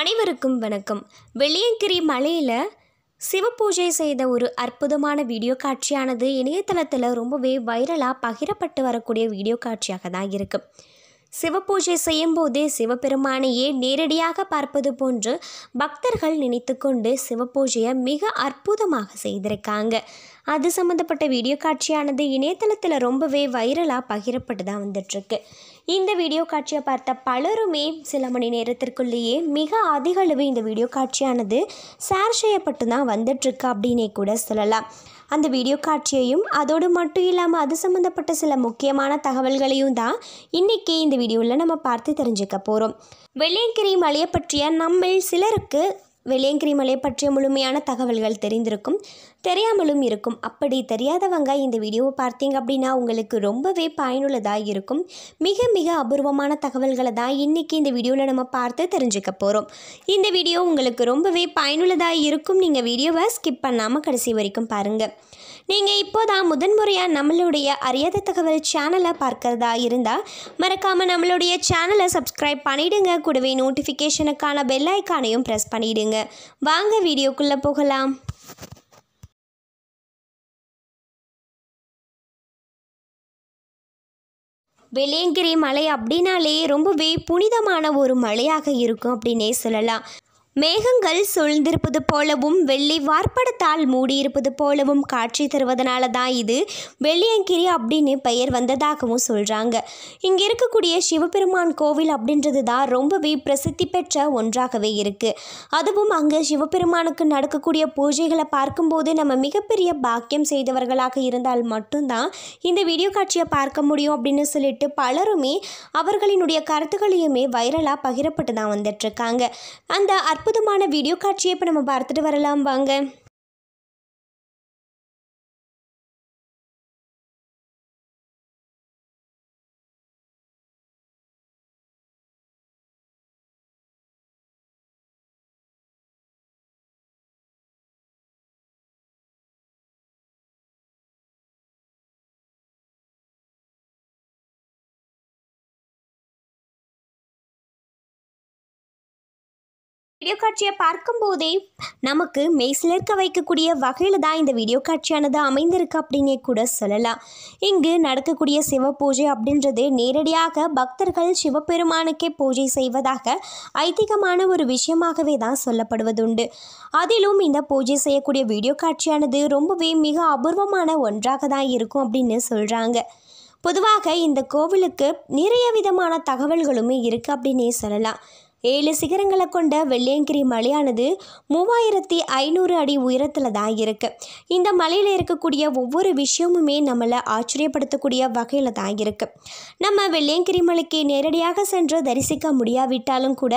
அனைவருக்கும் வணக்கம் வெள்ளியங்கிரி மலையில் சிவபூஜை செய்த ஒரு அற்புதமான வீடியோ காட்சியானது இணையதளத்தில் ரொம்பவே வைரலாக பகிரப்பட்டு வரக்கூடிய வீடியோ காட்சியாக தான் இருக்குது சிவபூஜை செய்யும்போது சிவபெருமானையே நேரடியாக பார்ப்பது போன்று பக்தர்கள் நினைத்துக்கொண்டு சிவபூஜையை மிக அற்புதமாக செய்திருக்காங்க அது சம்மந்தப்பட்ட வீடியோ காட்சியானது இணையதளத்தில் ரொம்பவே வைரலாக பகிரப்பட்டு தான் வந்துட்டுருக்கு இந்த வீடியோ காட்சியை பார்த்த பலருமே சில மணி நேரத்திற்குள்ளேயே மிக அதிக அளவு இந்த வீடியோ காட்சியானது ஷேர் செய்யப்பட்டு தான் வந்துட்டுருக்கு அப்படின்னே கூட சொல்லலாம் அந்த வீடியோ காட்சியையும் அதோடு மட்டும் இல்லாமல் அது சம்மந்தப்பட்ட சில முக்கியமான தகவல்களையும் தான் இன்றைக்கி இந்த வீடியோவில் நம்ம பார்த்து தெரிஞ்சுக்க போகிறோம் வெள்ளையங்கிரி மலையை பற்றிய நம்மில் சிலருக்கு வெள்ளையங்கிரி மலை பற்றிய முழுமையான தகவல்கள் தெரிந்திருக்கும் தெரியாமலும் இருக்கும் அப்படி தெரியாதவங்க இந்த வீடியோவை பார்த்தீங்க அப்படின்னா உங்களுக்கு ரொம்பவே பயனுள்ளதாக இருக்கும் மிக மிக அபூர்வமான தகவல்களை தான் இன்றைக்கி இந்த வீடியோவில் நம்ம பார்த்து தெரிஞ்சுக்க போகிறோம் இந்த வீடியோ உங்களுக்கு ரொம்பவே பயனுள்ளதாக இருக்கும் நீங்கள் வீடியோவை ஸ்கிப் பண்ணாமல் கடைசி வரைக்கும் பாருங்கள் நீங்கள் இப்போ தான் முதன்முறையாக நம்மளுடைய அரியாத தகவல் சேனலை பார்க்குறதா இருந்தால் மறக்காமல் நம்மளுடைய சேனலை சப்ஸ்கிரைப் பண்ணிவிடுங்க கூடவே நோட்டிஃபிகேஷனுக்கான பெல் ஐக்கானையும் ப்ரெஸ் பண்ணிவிடுங்க வாங்க வீடியோக்குள்ளே போகலாம் வெள்ளியங்கிரி மலை அப்படின்னாலே ரொம்பவே புனிதமான ஒரு மலையாக இருக்கும் அப்படின்னே சொல்லலாம் மேகங்கள் சூழ்ந்திருப்பது போலவும் வெள்ளி வார்ப்படத்தால் மூடியிருப்பது போலவும் காட்சி தருவதனால தான் இது வெள்ளியங்கிரி அப்படின்னு பெயர் வந்ததாகவும் சொல்கிறாங்க இங்கே இருக்கக்கூடிய சிவபெருமான் கோவில் அப்படின்றது தான் ரொம்பவே பிரசித்தி பெற்ற ஒன்றாகவே இருக்குது அதுவும் அங்கே சிவபெருமானுக்கு நடக்கக்கூடிய பூஜைகளை பார்க்கும்போது நம்ம மிகப்பெரிய பாக்கியம் செய்தவர்களாக இருந்தால் மட்டும்தான் இந்த வீடியோ காட்சியை பார்க்க முடியும் அப்படின்னு சொல்லிட்டு பலருமே அவர்களினுடைய கருத்துக்களையுமே வைரலாக பகிரப்பட்டு தான் வந்துட்டுருக்காங்க அந்த அற்புதமான வீடியோ காட்சியை இப்போ நம்ம பார்த்துட்டு வரலாம் வாங்க வீடியோ காட்சியை பார்க்கும்போதே நமக்கு மெய் சிலர்க்க வைக்கக்கூடிய வகையில் தான் இந்த வீடியோ காட்சியானது அமைந்திருக்கு அப்படின்னே கூட சொல்லலாம் இங்கு நடக்கக்கூடிய சிவ பூஜை அப்படின்றது நேரடியாக பக்தர்கள் சிவபெருமானுக்கே பூஜை செய்வதாக ஐதீகமான ஒரு விஷயமாகவே தான் சொல்லப்படுவதுண்டு அதிலும் இந்த பூஜை செய்யக்கூடிய வீடியோ காட்சியானது ரொம்பவே மிக அபூர்வமான ஒன்றாக தான் இருக்கும் அப்படின்னு சொல்கிறாங்க பொதுவாக இந்த கோவிலுக்கு நிறைய விதமான தகவல்களுமே இருக்குது அப்படின்னே சொல்லலாம் ஏழு சிகரங்களை கொண்ட வெள்ளியங்கிரி மலையானது மூவாயிரத்தி ஐநூறு அடி உயரத்தில் தான் இருக்குது இந்த மலையில் இருக்கக்கூடிய ஒவ்வொரு விஷயமுமே நம்மளை ஆச்சரியப்படுத்தக்கூடிய வகையில் தான் இருக்குது நம்ம வெள்ளியங்கிரி மலைக்கு நேரடியாக சென்று தரிசிக்க முடியாவிட்டாலும் கூட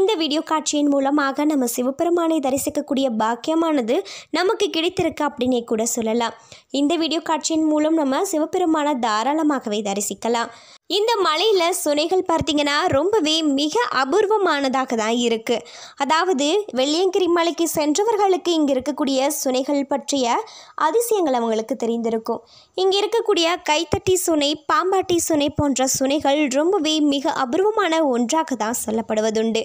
இந்த வீடியோ காட்சியின் மூலமாக நம்ம சிவபெருமானை தரிசிக்கக்கூடிய பாக்கியமானது நமக்கு கிடைத்திருக்கு அப்படின்னே கூட சொல்லலாம் இந்த வீடியோ காட்சியின் மூலம் நம்ம சிவபெருமானை தாராளமாகவே தரிசிக்கலாம் இந்த மலையில் சுனைகள் பார்த்தீங்கன்னா ரொம்பவே மிக அபூர்வமானதாக தான் இருக்குது அதாவது வெள்ளியங்கிரி மலைக்கு சென்றவர்களுக்கு இங்கே இருக்கக்கூடிய சுனைகள் பற்றிய அதிசயங்கள் அவங்களுக்கு தெரிந்திருக்கும் இங்கே இருக்கக்கூடிய கைத்தட்டி சுனை பாம்பாட்டி சுனை போன்ற சுனைகள் ரொம்பவே மிக அபூர்வமான ஒன்றாக தான் சொல்லப்படுவதுண்டு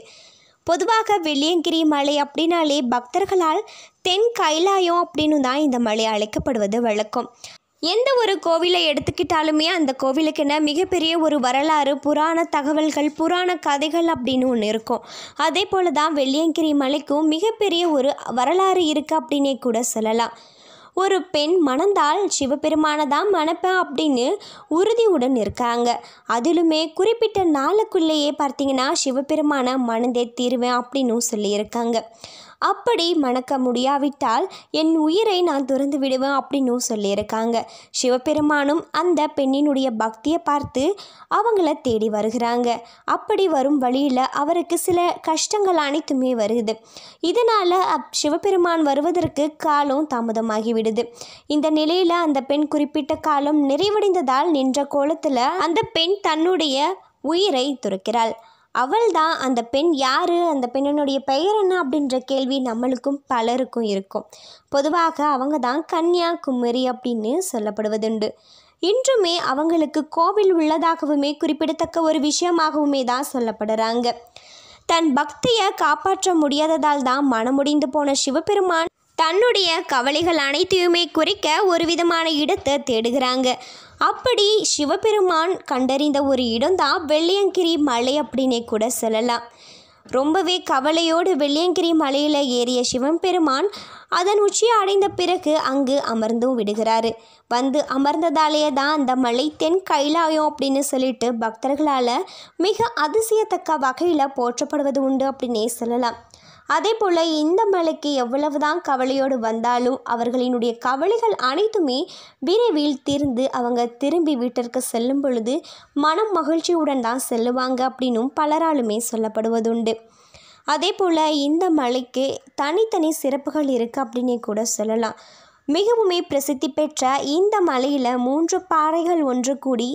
பொதுவாக வெள்ளியங்கிரி மலை அப்படின்னாலே பக்தர்களால் தென் கைலாயம் அப்படின்னு தான் இந்த மலை அழைக்கப்படுவது வழக்கம் எந்த ஒரு கோவிலை எடுத்துக்கிட்டாலுமே அந்த கோவிலுக்குன்னு மிகப்பெரிய ஒரு வரலாறு புராண தகவல்கள் புராண கதைகள் அப்படின்னு ஒன்று இருக்கும் அதே போல் தான் வெள்ளியங்கிரி மலைக்கும் மிகப்பெரிய ஒரு வரலாறு இருக்குது அப்படின்னே கூட சொல்லலாம் ஒரு பெண் மணந்தால் சிவபெருமானை தான் மணப்பேன் அப்படின்னு உறுதியுடன் இருக்காங்க அதிலுமே குறிப்பிட்ட நாளுக்குள்ளேயே பார்த்தீங்கன்னா சிவபெருமானை மணந்தே தீருவேன் அப்படின்னு சொல்லியிருக்காங்க அப்படி மணக்க முடியாவிட்டால் என் உயிரை நான் துறந்து விடுவேன் அப்படின்னு சொல்லியிருக்காங்க சிவபெருமானும் அந்த பெண்ணினுடைய பக்தியை பார்த்து அவங்கள தேடி வருகிறாங்க அப்படி வரும் வழியில் அவருக்கு சில கஷ்டங்கள் அனைத்துமே வருது இதனால் சிவபெருமான் வருவதற்கு காலம் தாமதமாகி விடுது இந்த நிலையில் அந்த பெண் குறிப்பிட்ட காலம் நிறைவடைந்ததால் நின்ற கோலத்தில் அந்த பெண் தன்னுடைய உயிரை துறக்கிறாள் அவள் தான் அந்த பெண் யார் அந்த பெண்ணினுடைய பெயர் என்ன அப்படின்ற கேள்வி நம்மளுக்கும் பலருக்கும் இருக்கும் பொதுவாக அவங்க தான் கன்னியாகுமரி அப்படின்னு சொல்லப்படுவதுண்டு இன்றுமே அவங்களுக்கு கோவில் உள்ளதாகவுமே குறிப்பிடத்தக்க ஒரு விஷயமாகவுமே தான் சொல்லப்படுறாங்க தன் பக்தியை காப்பாற்ற முடியாததால் தான் மனமுடிந்து போன சிவபெருமான் தன்னுடைய கவலைகள் அனைத்தையுமே குறிக்க ஒரு விதமான இடத்தை தேடுகிறாங்க அப்படி சிவபெருமான் கண்டறிந்த ஒரு இடம்தான் வெள்ளியங்கிரி மலை அப்படின்னே கூட சொல்லலாம் ரொம்பவே கவலையோடு வெள்ளியங்கிரி மலையில் ஏறிய சிவபெருமான் அதன் உச்சியை அடைந்த பிறகு அங்கு அமர்ந்தும் விடுகிறாரு வந்து அமர்ந்ததாலேயே தான் அந்த மலை தென் கைலாயம் அப்படின்னு சொல்லிட்டு பக்தர்களால் மிக அதிசயத்தக்க வகையில் போற்றப்படுவது உண்டு அப்படின்னே சொல்லலாம் அதே போல் இந்த மலைக்கு எவ்வளவுதான் கவலையோடு வந்தாலும் அவர்களினுடைய கவலைகள் அனைத்துமே விரைவில் தீர்ந்து அவங்க திரும்பி வீட்டிற்கு செல்லும் பொழுது மனம் மகிழ்ச்சியுடன் தான் செல்லுவாங்க அப்படின்னும் பலராலுமே சொல்லப்படுவதுண்டு அதே போல் இந்த மலைக்கு தனித்தனி சிறப்புகள் இருக்குது அப்படின்னே கூட சொல்லலாம் மிகவுமே பிரசித்தி பெற்ற இந்த மலையில் மூன்று பாறைகள் ஒன்று கூடி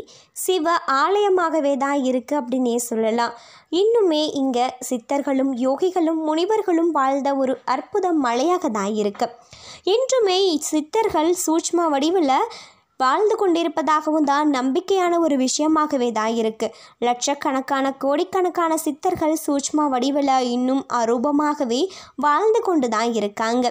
சிவ ஆலயமாகவே தான் இருக்குது அப்படின்னே சொல்லலாம் இன்னுமே இங்கே சித்தர்களும் யோகிகளும் முனிவர்களும் வாழ்ந்த ஒரு அற்புத மலையாக தான் இருக்குது இன்றுமே சித்தர்கள் சூட்ச்ம வடிவில் வாழ்ந்து கொண்டிருப்பதாகவும் தான் நம்பிக்கையான ஒரு விஷயமாகவே தான் இருக்குது லட்சக்கணக்கான கோடிக்கணக்கான சித்தர்கள் சூட்ச்மா வடிவில் இன்னும் அரூபமாகவே வாழ்ந்து கொண்டு தான் இருக்காங்க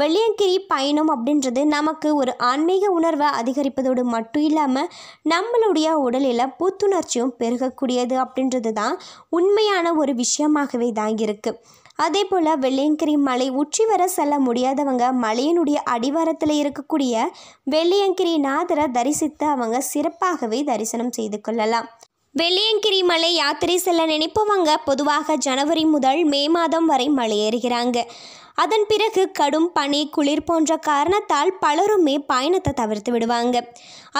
வெள்ளியங்கிரி பயணம் அப்படின்றது நமக்கு ஒரு ஆன்மீக உணர்வை அதிகரிப்பதோடு மட்டும் இல்லாமல் நம்மளுடைய உடலில் புத்துணர்ச்சியும் பெருகக்கூடியது அப்படின்றது தான் உண்மையான ஒரு விஷயமாகவே தான் இருக்குது அதே போல் வெள்ளியங்கிரி மலை உச்சி வர செல்ல முடியாதவங்க மலையினுடைய அடிவாரத்தில் இருக்கக்கூடிய வெள்ளியங்கிரி நாதரை தரிசித்து அவங்க சிறப்பாகவே தரிசனம் செய்து கொள்ளலாம் வெள்ளியங்கிரி மலை யாத்திரை செல்ல நினைப்பவங்க பொதுவாக ஜனவரி முதல் மே மாதம் வரை மலையேறுகிறாங்க அதன் பிறகு கடும் பனி குளிர் போன்ற காரணத்தால் பலருமே பயணத்தை தவிர்த்து விடுவாங்க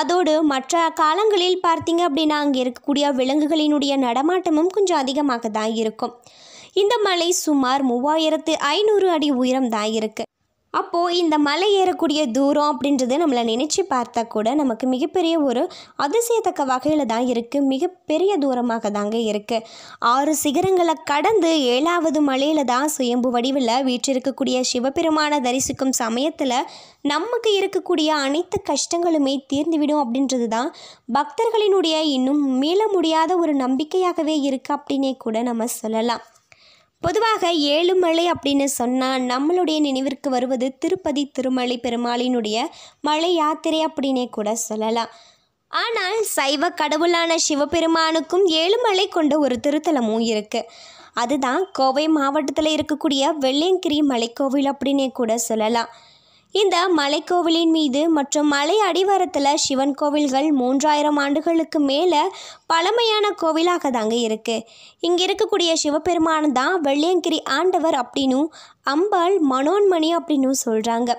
அதோடு மற்ற காலங்களில் பார்த்தீங்க அப்படின்னா அங்கே இருக்கக்கூடிய விலங்குகளினுடைய நடமாட்டமும் கொஞ்சம் அதிகமாக தான் இருக்கும் இந்த மலை சுமார் மூவாயிரத்து ஐநூறு அடி உயரம் தான் இருக்கு அப்போது இந்த மலை ஏறக்கூடிய தூரம் அப்படின்றது நம்மளை நினச்சி பார்த்தா கூட நமக்கு மிகப்பெரிய ஒரு அதிசயத்தக்க வகையில் தான் இருக்குது மிகப்பெரிய தூரமாக தாங்க இருக்குது ஆறு சிகரங்களை கடந்து ஏழாவது மலையில் தான் சுயம்பு வடிவில் வீற்றிருக்கக்கூடிய சிவபெருமானை தரிசிக்கும் சமயத்தில் நமக்கு இருக்கக்கூடிய அனைத்து கஷ்டங்களுமே தீர்ந்துவிடும் அப்படின்றது தான் பக்தர்களினுடைய இன்னும் மீள முடியாத ஒரு நம்பிக்கையாகவே இருக்குது அப்படின்னே கூட நம்ம சொல்லலாம் பொதுவாக ஏழுமலை அப்படின்னு சொன்னால் நம்மளுடைய நினைவிற்கு வருவது திருப்பதி திருமலை பெருமாளினுடைய மலை யாத்திரை அப்படின்னே கூட சொல்லலாம் ஆனால் சைவ கடவுளான சிவபெருமானுக்கும் ஏழுமலை கொண்ட ஒரு திருத்தலமும் இருக்குது அதுதான் கோவை மாவட்டத்தில் இருக்கக்கூடிய வெள்ளியங்கிரி மலைக்கோவில் அப்படின்னே கூட சொல்லலாம் இந்த மலைக்கோவிலின் மீது மற்றும் மலை அடிவாரத்தில் சிவன் கோவில்கள் மூன்றாயிரம் ஆண்டுகளுக்கு மேலே பழமையான கோவிலாக தாங்க இருக்குது இங்கே இருக்கக்கூடிய சிவபெருமான் தான் வெள்ளியங்கிரி ஆண்டவர் அப்படின்னும் அம்பாள் மனோன்மணி அப்படின்னு சொல்கிறாங்க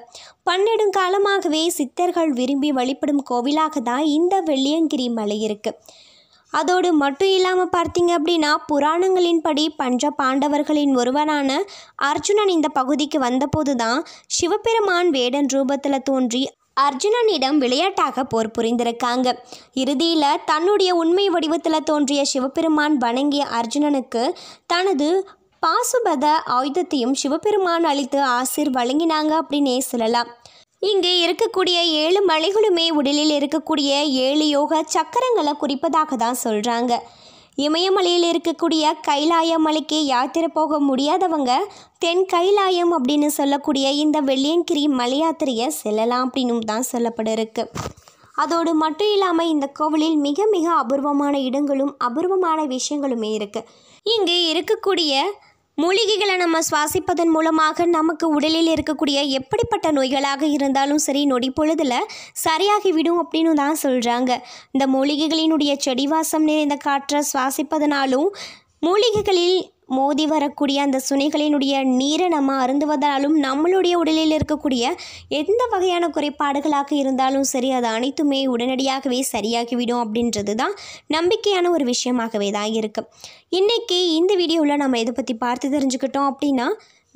பன்னெடுங்காலமாகவே சித்தர்கள் விரும்பி வழிபடும் கோவிலாக தான் இந்த வெள்ளியங்கிரி மலை இருக்குது அதோடு மட்டும் இல்லாமல் பார்த்தீங்க அப்படின்னா புராணங்களின்படி பஞ்ச பாண்டவர்களின் ஒருவனான அர்ஜுனன் இந்த பகுதிக்கு வந்தபோது தான் சிவபெருமான் வேடன் ரூபத்தில் தோன்றி அர்ஜுனனிடம் விளையாட்டாக போர் புரிந்திருக்காங்க இறுதியில் தன்னுடைய உண்மை வடிவத்தில் தோன்றிய சிவபெருமான் வணங்கிய அர்ஜுனனுக்கு தனது பாசுபத ஆயுதத்தையும் சிவபெருமான் அளித்து ஆசிர் வழங்கினாங்க அப்படின்னே சொல்லலாம் இங்கே இருக்கக்கூடிய ஏழு மலைகளுமே உடலில் இருக்கக்கூடிய ஏழு யோக சக்கரங்களை குறிப்பதாக தான் சொல்கிறாங்க இமயமலையில் இருக்கக்கூடிய கைலாய மலைக்கு யாத்திரை போக முடியாதவங்க தென் கைலாயம் அப்படின்னு சொல்லக்கூடிய இந்த வெள்ளியங்கிரி மலையாத்திரையை செல்லலாம் அப்படின்னு தான் சொல்லப்பட அதோடு மட்டும் இல்லாமல் இந்த கோவிலில் மிக மிக அபூர்வமான இடங்களும் அபூர்வமான விஷயங்களுமே இருக்குது இங்கே இருக்கக்கூடிய மூலிகைகளை நம்ம சுவாசிப்பதன் மூலமாக நமக்கு உடலில் இருக்கக்கூடிய எப்படிப்பட்ட நோய்களாக இருந்தாலும் சரி நொடி பொழுதில் சரியாகிவிடும் அப்படின்னு தான் சொல்கிறாங்க இந்த மூலிகைகளினுடைய செடிவாசம் நிறைந்த காற்றை சுவாசிப்பதனாலும் மூலிகைகளில் மோதி வரக்கூடிய அந்த சுனைகளினுடைய நீரை நம்ம அருந்துவதாலும் நம்மளுடைய உடலில் இருக்கக்கூடிய எந்த வகையான குறைபாடுகளாக இருந்தாலும் சரி அது அனைத்துமே உடனடியாகவே சரியாகிவிடும் அப்படின்றது தான் நம்பிக்கையான ஒரு விஷயமாகவே தான் இருக்குது இன்றைக்கி இந்த வீடியோவில் நம்ம இதை பற்றி பார்த்து தெரிஞ்சுக்கிட்டோம் அப்படின்னா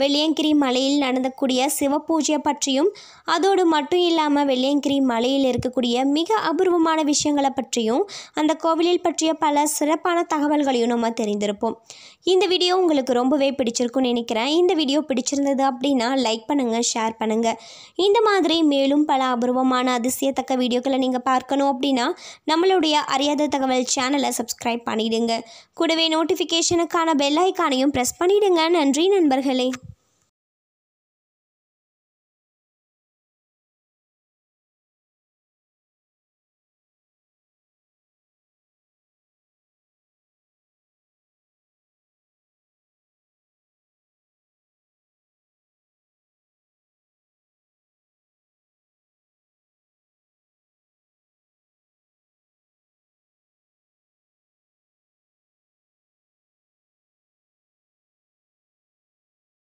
வெள்ளியங்கிரி மலையில் நடந்தக்கூடிய சிவபூஜை பற்றியும் அதோடு மட்டும் இல்லாமல் வெள்ளியங்கிரி மலையில் இருக்கக்கூடிய மிக அபூர்வமான விஷயங்களை பற்றியும் அந்த கோவிலில் பற்றிய பல சிறப்பான தகவல்களையும் நம்ம தெரிந்திருப்போம் இந்த வீடியோ உங்களுக்கு ரொம்பவே பிடிச்சிருக்கும்னு நினைக்கிறேன் இந்த வீடியோ பிடிச்சிருந்தது அப்படின்னா லைக் பண்ணுங்கள் ஷேர் பண்ணுங்கள் இந்த மாதிரி மேலும் பல அபூர்வமான அதிசயத்தக்க வீடியோக்களை நீங்கள் பார்க்கணும் அப்படின்னா நம்மளுடைய அறியாத தகவல் சேனலை சப்ஸ்கிரைப் பண்ணிவிடுங்க கூடவே நோட்டிஃபிகேஷனுக்கான பெல் ஐக்கானையும் ப்ரெஸ் பண்ணிவிடுங்க நன்றி நண்பர்களே